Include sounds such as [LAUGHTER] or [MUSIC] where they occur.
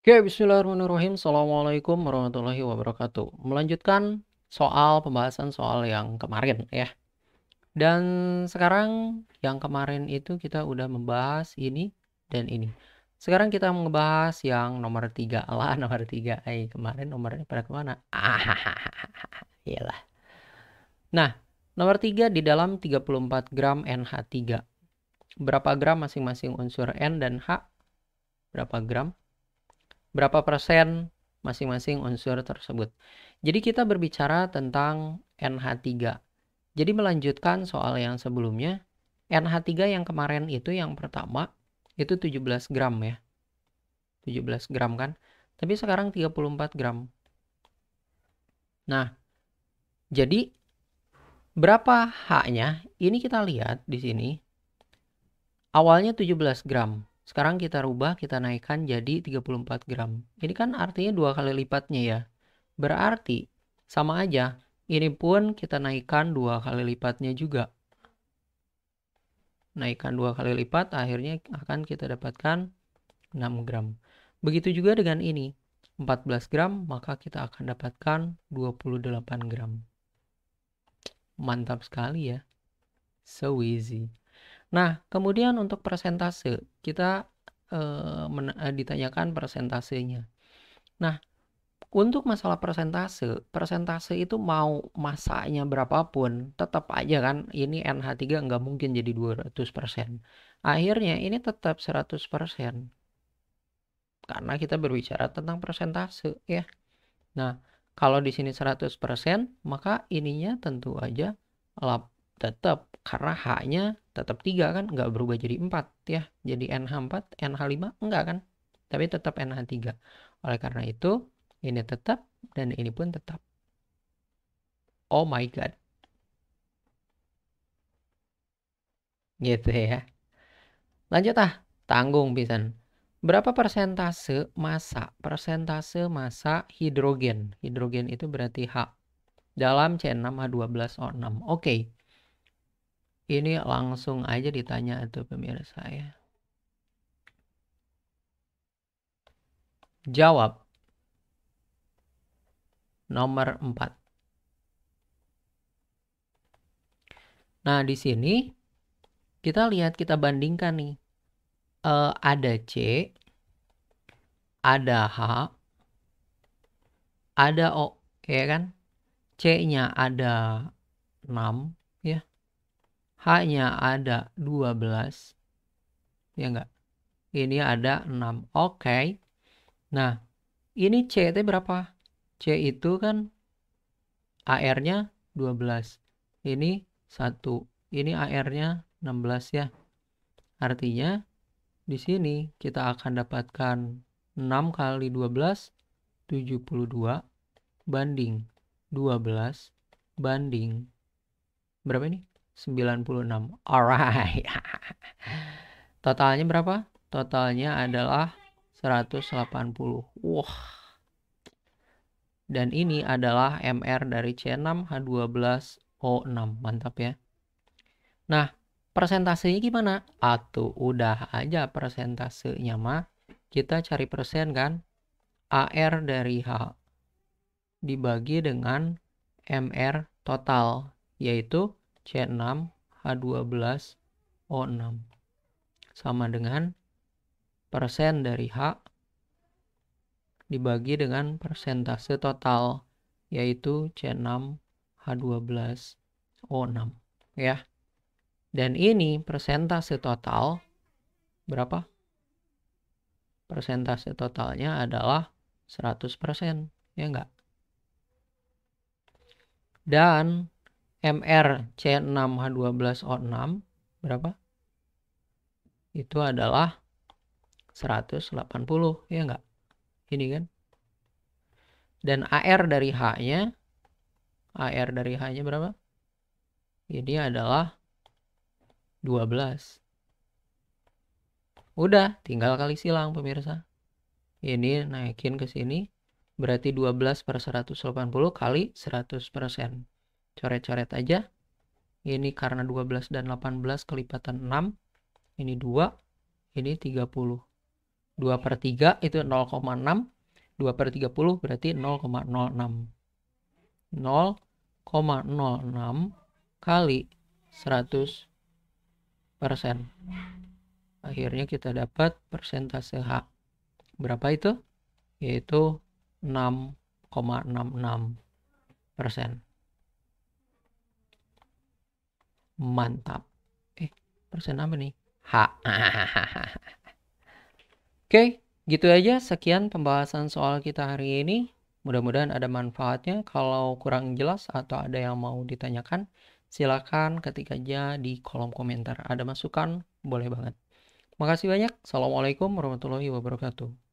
Oke, bismillahirrahmanirrahim. Assalamualaikum warahmatullahi wabarakatuh. Melanjutkan soal pembahasan soal yang kemarin ya. Dan sekarang yang kemarin itu kita udah membahas ini dan ini. Sekarang kita ngebahas yang nomor tiga [LAUGHS] lah, nomor tiga. Eh, kemarin nomornya pada kemana? Ah, [LAUGHS] iyalah. Nah, nomor tiga di dalam 34 gram NH3. Berapa gram masing-masing unsur N dan H? Berapa gram? berapa persen masing-masing unsur tersebut. Jadi kita berbicara tentang NH3. Jadi melanjutkan soal yang sebelumnya, NH3 yang kemarin itu yang pertama itu 17 gram ya. 17 gram kan. Tapi sekarang 34 gram. Nah, jadi berapa H-nya? Ini kita lihat di sini. Awalnya 17 gram. Sekarang kita rubah, kita naikkan jadi 34 gram. Ini kan artinya dua kali lipatnya ya. Berarti sama aja, ini pun kita naikkan dua kali lipatnya juga. Naikkan dua kali lipat, akhirnya akan kita dapatkan 6 gram. Begitu juga dengan ini, 14 gram, maka kita akan dapatkan 28 gram. Mantap sekali ya. So easy. Nah, kemudian untuk persentase, kita eh, eh, ditanyakan persentasenya. Nah, untuk masalah persentase, persentase itu mau masanya berapapun, tetap aja kan ini NH3 nggak mungkin jadi 200%. Akhirnya ini tetap 100%. Karena kita berbicara tentang persentase ya. Nah, kalau di sini 100%, maka ininya tentu aja tetap karena H-nya tetap tiga kan nggak berubah jadi 4 ya jadi n NH4 h 5 enggak kan tapi tetap n h 3 oleh karena itu ini tetap dan ini pun tetap oh my god gitu ya lanjut ah tanggung pisan berapa persentase masa persentase masa hidrogen hidrogen itu berarti H dalam C6H12O6 oke okay. Ini langsung aja ditanya tuh pemirsa ya. Jawab nomor 4. Nah, di sini kita lihat kita bandingkan nih. E, ada C, ada H, ada O, ya kan? C-nya ada 6 ya. H-nya ada 12. Ya enggak? Ini ada 6. Oke. Okay. Nah, ini C itu berapa? C itu kan AR-nya 12. Ini 1. Ini AR-nya 16 ya. Artinya di sini kita akan dapatkan 6 kali 12 72 banding 12 banding berapa ini? 96. Alright. [LAUGHS] Totalnya berapa? Totalnya adalah 180. Wah. Dan ini adalah MR dari C6H12O6. Mantap ya. Nah, persentasenya gimana? Atau udah aja persentasenya mah. Kita cari persen kan. AR dari H dibagi dengan MR total, yaitu C6 H12 O6 sama dengan persen dari H dibagi dengan persentase total yaitu C6 H12 O6 ya. Dan ini persentase total berapa? Persentase totalnya adalah 100%, ya enggak? Dan MR C6H12O6 berapa? Itu adalah 180 ya enggak? Ini kan. Dan AR dari H-nya AR dari H-nya berapa? Ini adalah 12. Udah, tinggal kali silang pemirsa. Ini naikin ke sini. Berarti 12 per 180 kali 100%. persen coret-coret aja ini karena 12 dan 18 kelipatan 6 ini 2 ini 30 2 per 3 itu 0,6 2 per 30 berarti 0,06 0,06 kali 100 persen akhirnya kita dapat persentase H berapa itu yaitu 6,66 persen mantap eh persen apa nih H [LAUGHS] oke gitu aja sekian pembahasan soal kita hari ini mudah-mudahan ada manfaatnya kalau kurang jelas atau ada yang mau ditanyakan silakan ketik aja di kolom komentar ada masukan boleh banget Makasih banyak. Assalamualaikum warahmatullahi wabarakatuh.